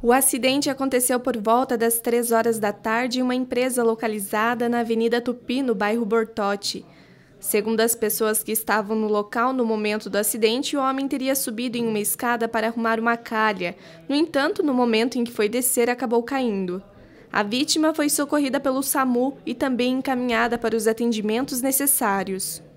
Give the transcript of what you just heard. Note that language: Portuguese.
O acidente aconteceu por volta das 3 horas da tarde em uma empresa localizada na Avenida Tupi, no bairro Bortote. Segundo as pessoas que estavam no local no momento do acidente, o homem teria subido em uma escada para arrumar uma calha. No entanto, no momento em que foi descer, acabou caindo. A vítima foi socorrida pelo SAMU e também encaminhada para os atendimentos necessários.